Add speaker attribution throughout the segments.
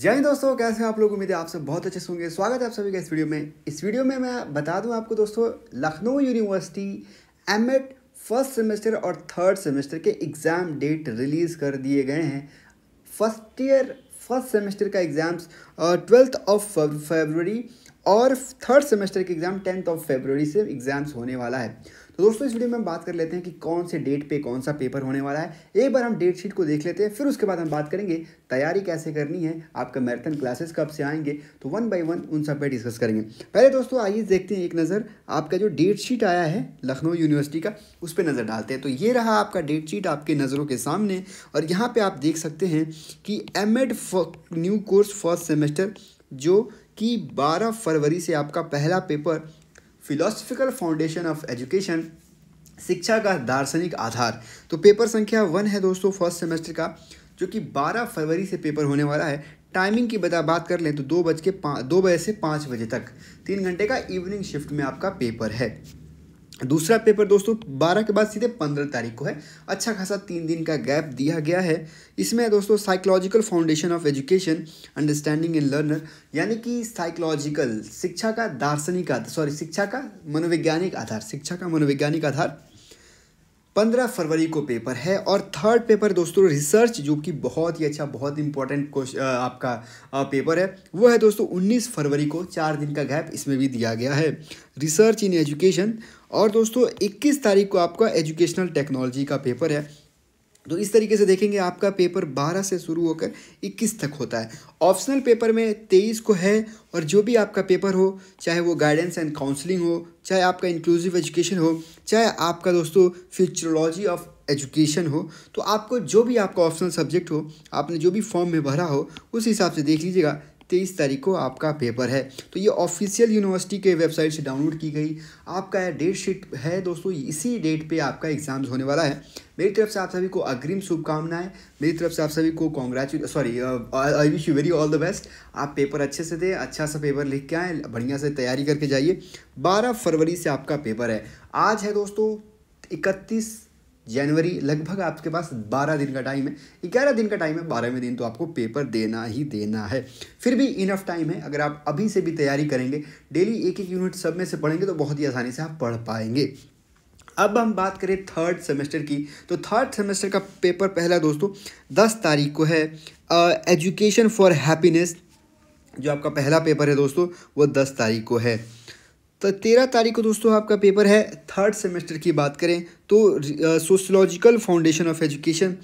Speaker 1: जय हिंद दोस्तों कैसे हैं आप लोग उम्मीद है आप सब बहुत अच्छे से होंगे स्वागत है आप सभी का इस वीडियो में इस वीडियो में मैं बता दूं आपको दोस्तों Lucknow university M Ed first semester और थर्ड सेमेस्टर के एग्ज़ाम डेट रिलीज़ कर दिए गए हैं फर्स्ट ईयर फर्स्ट सेमेस्टर का एग्ज़ाम्स ट्वेल्थ ऑफ फेबररी और थर्ड सेमेस्टर के एग्ज़ाम टेंथ ऑफ फेबररी से एग्ज़ाम्स होने वाला है तो दोस्तों इस वीडियो में हम बात कर लेते हैं कि कौन से डेट पे कौन सा पेपर होने वाला है एक बार हम डेट शीट को देख लेते हैं फिर उसके बाद हम बात करेंगे तैयारी कैसे करनी है आपका मैराथन क्लासेस कब से आएंगे तो वन बाई वन उन सब पर डिस्कस करेंगे पहले दोस्तों आइए देखते हैं एक नज़र आपका जो डेट शीट आया है लखनऊ यूनिवर्सिटी का उस पर नज़र डालते हैं तो ये रहा आपका डेट शीट आपके नज़रों के सामने और यहाँ पर आप देख सकते हैं कि M Ed new course first semester जो कि 12 फरवरी से आपका पहला paper philosophical foundation of education शिक्षा का दार्शनिक आधार तो पेपर संख्या वन है दोस्तों फर्स्ट सेमेस्टर का जो कि 12 फरवरी से पेपर होने वाला है टाइमिंग की बता बात कर लें तो दो बज के पाँच दो बजे से पाँच बजे तक तीन घंटे का इवनिंग शिफ्ट में आपका पेपर है दूसरा पेपर दोस्तों बारह के बाद सीधे पंद्रह तारीख को है अच्छा खासा तीन दिन का गैप दिया गया है इसमें दोस्तों psychological foundation of education understanding in learner यानी कि साइकोलॉजिकल शिक्षा का दार्शनिक आधार सॉरी शिक्षा का मनोवैज्ञानिक आधार शिक्षा का मनोवैज्ञानिक आधार पंद्रह फरवरी को पेपर है और थर्ड पेपर दोस्तों रिसर्च जो कि बहुत ही अच्छा बहुत इंपॉर्टेंट क्वेश्चन आपका पेपर है वो है दोस्तों उन्नीस फरवरी को चार दिन का गैप इसमें भी दिया गया है रिसर्च इन एजुकेशन और दोस्तों इक्कीस तारीख को आपका एजुकेशनल टेक्नोलॉजी का पेपर है तो इस तरीके से देखेंगे आपका पेपर 12 से शुरू होकर 21 तक होता है ऑप्शनल पेपर में 23 को है और जो भी आपका पेपर हो चाहे वो गाइडेंस एंड काउंसलिंग हो चाहे आपका इंक्लूसिव एजुकेशन हो चाहे आपका दोस्तों फ्यूचरोलॉजी ऑफ एजुकेशन हो तो आपको जो भी आपका ऑप्शनल सब्जेक्ट हो आपने जो भी फॉर्म में भरा हो उस हिसाब से देख लीजिएगा तेईस तारीख को आपका पेपर है तो ये ऑफिशियल यूनिवर्सिटी के वेबसाइट से डाउनलोड की गई आपका डेट शीट है दोस्तों इसी डेट पे आपका एग्ज़ाम्स होने वाला है मेरी तरफ से आप सभी को अग्रिम शुभकामनाएं मेरी तरफ से आप सभी को कॉन्ग्रेचुल sorry I wish you very all the best आप पेपर अच्छे से दें अच्छा सा पेपर लिख के आए बढ़िया से तैयारी करके जाइए बारह फरवरी से आपका पेपर है आज है दोस्तों इकतीस जनवरी लगभग आपके पास बारह दिन का टाइम है ग्यारह दिन का टाइम है बारहवें दिन तो आपको पेपर देना ही देना है फिर भी इनफ टाइम है अगर आप अभी से भी तैयारी करेंगे डेली एक एक यूनिट सब में से पढ़ेंगे तो बहुत ही आसानी से आप पढ़ पाएंगे अब हम बात करें थर्ड सेमेस्टर की तो थर्ड सेमेस्टर का पेपर पहला दोस्तों दस तारीख को है एजुकेशन फॉर हैप्पीनेस जो आपका पहला पेपर है दोस्तों वो दस तारीख को है तो तेरह तारीख को दोस्तों आपका पेपर है थर्ड सेमेस्टर की बात करें तो सोशलॉजिकल फाउंडेशन ऑफ एजुकेशन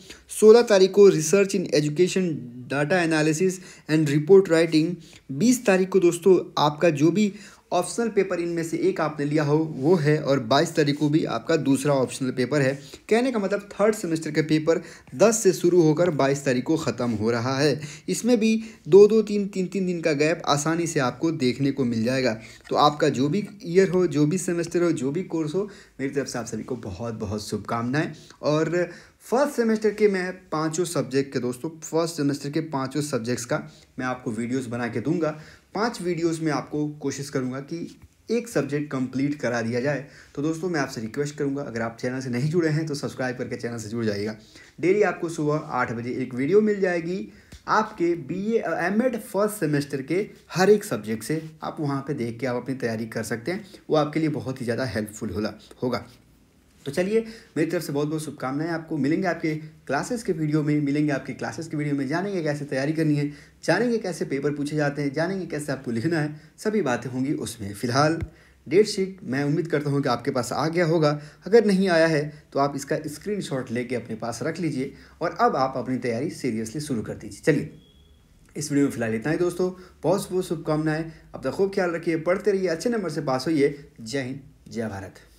Speaker 1: सोलह तारीख को research in education data analysis and report writing बीस तारीख को दोस्तों आपका जो भी ऑप्शनल पेपर इनमें से एक आपने लिया हो वो है और बाईस तारीख को भी आपका दूसरा ऑप्शनल पेपर है कहने का मतलब थर्ड सेमेस्टर का पेपर दस से शुरू होकर बाईस तारीख को ख़त्म हो रहा है इसमें भी दो दो तीन तीन तीन दिन का गैप आसानी से आपको देखने को मिल जाएगा तो आपका जो भी ईयर हो जो भी सेमेस्टर हो जो भी कोर्स हो मेरी तरफ से आप सभी को बहुत बहुत शुभकामनाएँ और फर्स्ट सेमेस्टर के मैं पांचों सब्जेक्ट के दोस्तों फर्स्ट सेमेस्टर के पांचों सब्जेक्ट्स का मैं आपको वीडियोस बना के दूंगा पांच वीडियोस में आपको कोशिश करूंगा कि एक सब्जेक्ट कंप्लीट करा दिया जाए तो दोस्तों मैं आपसे रिक्वेस्ट करूंगा अगर आप चैनल से नहीं जुड़े हैं तो सब्सक्राइब करके चैनल से जुड़ जाइएगा डेली आपको सुबह आठ बजे एक वीडियो मिल जाएगी आपके B M Ed first semester के हर एक सब्जेक्ट से आप वहाँ पर देख के आप अपनी तैयारी कर सकते हैं वो आपके लिए बहुत ही ज़्यादा हेल्पफुल होगा तो चलिए मेरी तरफ से बहुत बहुत शुभकामनाएं आपको मिलेंगे आपके क्लासेस के वीडियो में मिलेंगे आपके क्लासेस के वीडियो में जानेंगे कैसे तैयारी करनी है जानेंगे कैसे पेपर पूछे जाते हैं जानेंगे कैसे आपको लिखना है सभी बातें होंगी उसमें फ़िलहाल डेट शीट मैं उम्मीद करता हूँ कि आपके पास आ गया होगा अगर नहीं आया है तो आप इसका स्क्रीन लेके अपने पास रख लीजिए और अब आप अपनी तैयारी सीरियसली शुरू कर दीजिए चलिए इस वीडियो में फिलहाल इतना ही दोस्तों बहुत बहुत शुभकामनाएं अपना खूब ख्याल रखिए पढ़ते रहिए अच्छे नंबर से पास होइए जय हिंद जय भारत